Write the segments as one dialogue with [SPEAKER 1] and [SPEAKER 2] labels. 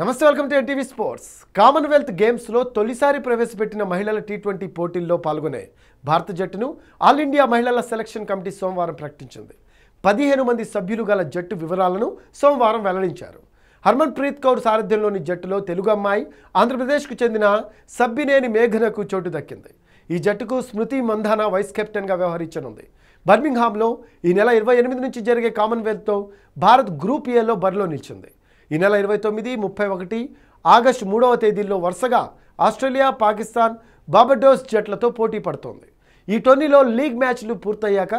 [SPEAKER 1] నమస్తే welcome to NTV sports Commonwealth గేమ్స్లో తొలిసారి ప్రవేశపెట్టిన మహిళల టీ ట్వంటీ పోటీల్లో పాల్గొనే భారత జట్టును ఆల్ ఇండియా మహిళల సెలక్షన్ కమిటీ సోమవారం ప్రకటించింది పదిహేను మంది సభ్యులు గల జట్టు వివరాలను సోమవారం వెల్లడించారు హర్మన్ ప్రీత్ కౌర్ సారథ్యంలోని జట్టులో తెలుగు అమ్మాయి ఆంధ్రప్రదేశ్కు చెందిన సబ్బినేని మేఘనకు చోటు దక్కింది ఈ జట్టుకు స్మృతి మంధానా వైస్ కెప్టెన్గా వ్యవహరించనుంది బర్మింగ్హామ్లో ఈ నెల ఇరవై ఎనిమిది నుంచి జరిగే కామన్వెల్త్తో భారత్ గ్రూప్ ఏలో బరిలో నిలిచింది ఈ నెల ఇరవై తొమ్మిది ముప్పై ఒకటి ఆగస్టు మూడవ తేదీల్లో వరుసగా ఆస్ట్రేలియా పాకిస్తాన్ బాబడోస్ జట్లతో పోటీ పడుతోంది ఈ టోర్నీలో లీగ్ మ్యాచ్లు పూర్తయ్యాక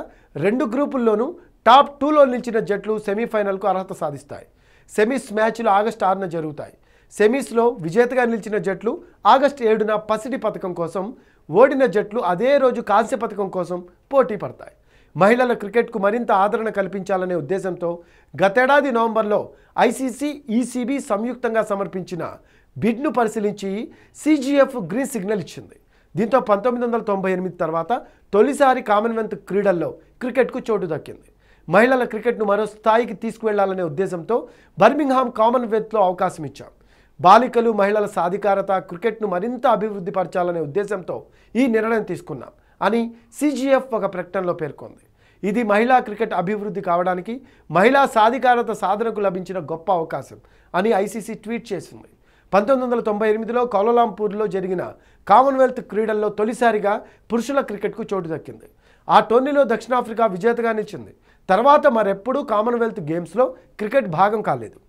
[SPEAKER 1] రెండు గ్రూపుల్లోనూ టాప్ టూలో నిలిచిన జట్లు సెమీఫైనల్కు అర్హత సాధిస్తాయి సెమీస్ మ్యాచ్లు ఆగస్టు ఆరున జరుగుతాయి సెమీస్లో విజేతగా నిలిచిన జట్లు ఆగస్టు ఏడున పసిడి పథకం కోసం ఓడిన జట్లు అదే రోజు కాంస్య పథకం కోసం పోటీ పడతాయి మహిళల క్రికెట్కు మరింత ఆదరణ కల్పించాలనే ఉద్దేశంతో గతేడాది నవంబర్లో ఐసీసీ ఈసీబీ సంయుక్తంగా సమర్పించిన బిడ్ను పరిశీలించి సీజీఎఫ్ గ్రీన్ సిగ్నల్ ఇచ్చింది దీంతో పంతొమ్మిది వందల తొంభై ఎనిమిది తర్వాత తొలిసారి కామన్వెల్త్ క్రీడల్లో క్రికెట్కు చోటు దక్కింది మహిళల క్రికెట్ను మరో స్థాయికి తీసుకువెళ్లాలనే ఉద్దేశంతో బర్మింగ్హామ్ కామన్వెల్త్లో అవకాశం ఇచ్చాం బాలికలు మహిళల సాధికారత క్రికెట్ను మరింత అభివృద్ధి పరచాలనే ఉద్దేశంతో ఈ నిర్ణయం తీసుకున్నాం అని సిజిఎఫ్ ఒక ప్రకటనలో పేర్కొంది ఇది మహిళా క్రికెట్ అభివృద్ధి కావడానికి మహిళా సాధికారత సాధనకు లభించిన గొప్ప అవకాశం అని ఐసీసీ ట్వీట్ చేసింది పంతొమ్మిది వందల తొంభై ఎనిమిదిలో కౌలలాంపూర్లో జరిగిన కామన్వెల్త్ క్రీడల్లో తొలిసారిగా పురుషుల క్రికెట్కు చోటు దక్కింది ఆ టోర్నీలో దక్షిణాఫ్రికా విజేతగా నిలిచింది తర్వాత మరెప్పుడూ కామన్వెల్త్ గేమ్స్లో క్రికెట్ భాగం కాలేదు